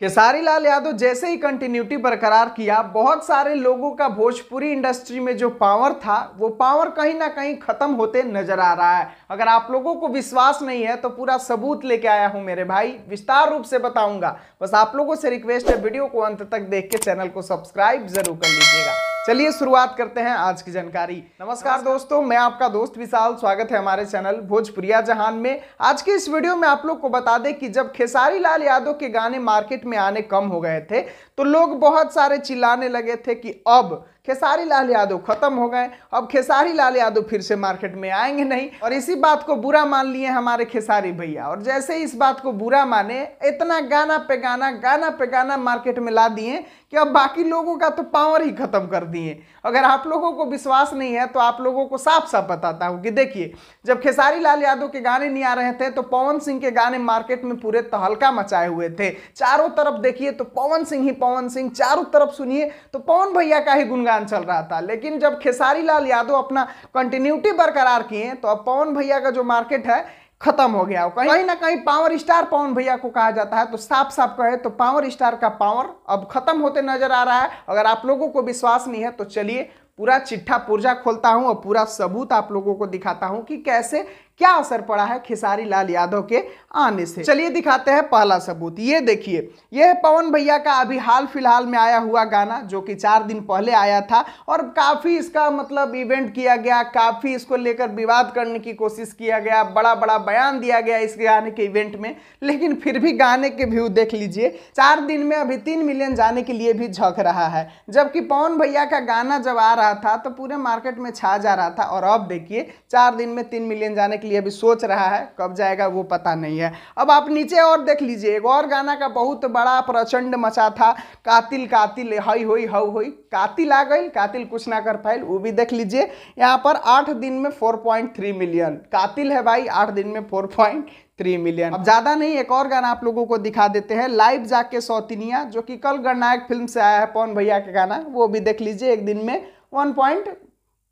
खेसारी लाल यादव जैसे ही कंटिन्यूटी बरकरार किया बहुत सारे लोगों का भोजपुरी इंडस्ट्री में जो पावर था वो पावर कहीं ना कहीं ख़त्म होते नजर आ रहा है अगर आप लोगों को विश्वास नहीं है तो पूरा सबूत लेके आया हूँ मेरे भाई विस्तार रूप से बताऊंगा बस आप लोगों से रिक्वेस्ट है वीडियो को अंत तक देख के चैनल को सब्सक्राइब जरूर कर लीजिएगा चलिए शुरुआत करते हैं आज की जानकारी नमस्कार दोस्तों मैं आपका दोस्त विशाल स्वागत है हमारे चैनल भोजपुरिया जहान में आज के इस वीडियो में आप लोग को बता दें कि जब खेसारी लाल यादव के गाने मार्केट में आने कम हो गए थे तो लोग बहुत सारे चिल्लाने लगे थे कि अब खेसारी लाल यादव खत्म हो गए अब खेसारी लाल यादव फिर से मार्केट में आएंगे नहीं और इसी बात को बुरा मान लिए हमारे खेसारी भैया और जैसे ही इस बात को बुरा माने इतना गाना पे गाना गाना पे गाना मार्केट में ला दिए कि अब बाकी लोगों का तो पावर ही खत्म कर दिए अगर आप लोगों को विश्वास नहीं है तो आप लोगों को साफ साफ बताता हूँ कि देखिए जब खेसारी लाल यादव के गाने नहीं आ रहे थे तो पवन सिंह के गाने मार्केट में पूरे तहलका मचाए हुए थे चारों तरफ देखिए तो पवन सिंह ही पवन सिंह चारों तरफ सुनिए तो पवन भैया का ही गुनगान प्लान चल रहा था लेकिन जब खेसारी लाल यादव अपना कंटिन्यूटी बरकरार किए तो अब पवन भैया का जो मार्केट है खत्म हो गया कहीं कहीं ना कहीं पावर स्टार पवन भैया को कहा जाता है तो साफ साफ कहे तो पावर स्टार का पावर अब खत्म होते नजर आ रहा है अगर आप लोगों को विश्वास नहीं है तो चलिए पूरा चिट्ठा पुर्जा खोलता हूं और पूरा सबूत आप लोगों को दिखाता हूं कि कैसे क्या असर पड़ा है खेसारी लाल यादव के आने से चलिए दिखाते हैं पहला सबूत ये देखिए यह पवन भैया का अभी हाल फिलहाल में आया हुआ गाना जो कि चार दिन पहले आया था और काफ़ी इसका मतलब इवेंट किया गया काफ़ी इसको लेकर विवाद करने की कोशिश किया गया बड़ा बड़ा बयान दिया गया इस गाने के इवेंट में लेकिन फिर भी गाने के व्यू देख लीजिए चार दिन में अभी तीन मिलियन जाने के लिए भी झक रहा है जबकि पवन भैया का गाना जब आ रहा था तो पूरे मार्केट में छा जा रहा था और अब देखिए चार दिन में तीन मिलियन जाने के लिए अभी सोच रहा है कब जाएगा वो पता नहीं है अब आप नीचे और देख लीजिए एक और गाना का बहुत बड़ा प्रचंड मचा था कातिल कातिल हई होई हव होई कातिल आ गई कातिल कुछ ना कर पाइल वो भी देख लीजिए यहाँ पर आठ दिन में फोर पॉइंट थ्री मिलियन कातिल है भाई आठ दिन में फोर पॉइंट थ्री मिलियन अब ज़्यादा नहीं एक और गाना आप लोगों को दिखा देते हैं लाइव जाके सौतिनिया जो कि कल गणनायक फिल्म से आया है पवन भैया का गाना वो भी देख लीजिए एक दिन में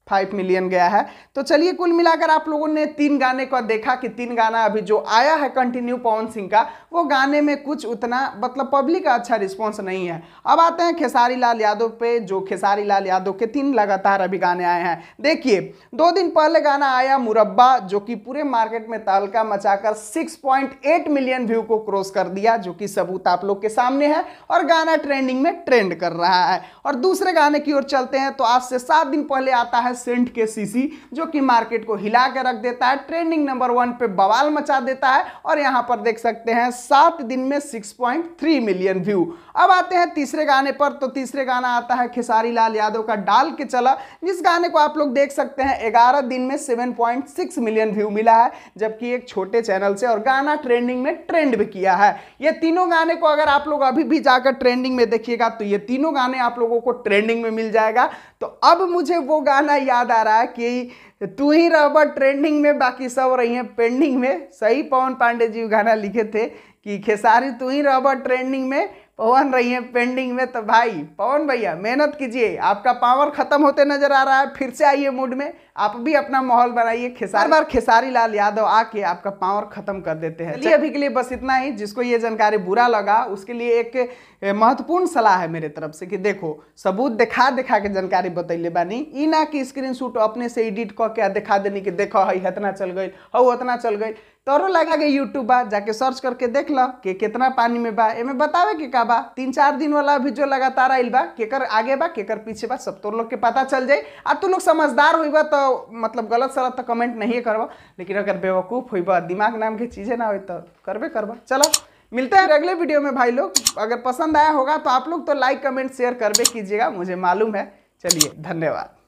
फाइव मिलियन गया है तो चलिए कुल मिलाकर आप लोगों ने तीन गाने को देखा कि तीन गाना अभी जो आया है कंटिन्यू पवन सिंह का वो गाने में कुछ उतना मतलब पब्लिक का अच्छा रिस्पॉन्स नहीं है अब आते हैं खेसारी लाल यादव पे जो खेसारी लाल यादव के तीन लगातार अभी गाने आए हैं देखिए दो दिन पहले गाना आया मुरब्बा जो कि पूरे मार्केट में तालका मचाकर सिक्स मिलियन व्यू को क्रॉस कर दिया जो कि सबूत आप लोग के सामने है और गाना ट्रेंडिंग में ट्रेंड कर रहा है और दूसरे गाने की ओर चलते हैं तो आज से सात दिन पहले आता है है सेंट के सीसी जो कि मार्केट को हिला के रख देता है ट्रेंडिंग नंबर वन पे बवाल मचा देता है और यहां पर देख सकते हैं सात दिन में 6.3 मिलियन व्यू अब आते हैं तीसरे गाने पर तो तीसरे गाना आता है खेसारी लाल यादव का डाल के चला जिस गाने को आप लोग देख सकते हैं ग्यारह दिन में सेवन मिलियन व्यू मिला है जबकि एक छोटे चैनल से और गाना ट्रेंडिंग में ट्रेंड भी किया है ये तीनों गाने को अगर आप लोग अभी भी जाकर ट्रेंडिंग में देखिएगा तो ये तीनों गाने आप लोगों को ट्रेंडिंग में मिल जाएगा तो अब मुझे वो गाना याद आ रहा है कि तू ही रबर ट्रेंडिंग में बाकी सब रही हैं पेंडिंग में सही पवन पांडे जी गाना लिखे थे कि खेसारी तू ही रबर ट्रेंडिंग में पवन रही हैं पेंडिंग में तो भाई पवन भैया मेहनत कीजिए आपका पावर खत्म होते नजर आ रहा है फिर से आइए मूड में आप भी अपना माहौल बनाइए खेसारी बार खेसारी लाल यादव आके आपका पावर खत्म कर देते हैं अभी के लिए बस इतना ही जिसको ये जानकारी बुरा लगा उसके लिए एक महत्वपूर्ण सलाह है मेरे तरफ से कि देखो सबूत दिखा दिखा के जानकारी बतैले बानी इ ना कि स्क्रीन अपने से एडिट कऽ के दिखा देनी कि देखो हई हाँ, इतना चल गई हऊ हाँ, उतना चल गई तोरों लगा के यूट्यूब बा जाके सर्च करके देख ल कि कितना पानी में बा एमे बतावे के का बा तीन चार दिन वाला वीडियो लगातार आइल बा केकर आगे बा केकर पीछे बा सब तो लोग के पता चल जाए आ तू लोग समझदार हुई तो मतलब गलत सलत तो कमेंट नहीं करब लेकिन अगर बेवकूफ़ हुई दिमाग नाम के चीज़ें ना हो तो करबे करब चलो मिलते हैं अगले वीडियो में भाई लोग अगर पसंद आया होगा तो आप लोग तो लाइक कमेंट शेयर करबे कीजिएगा मुझे मालूम है चलिए धन्यवाद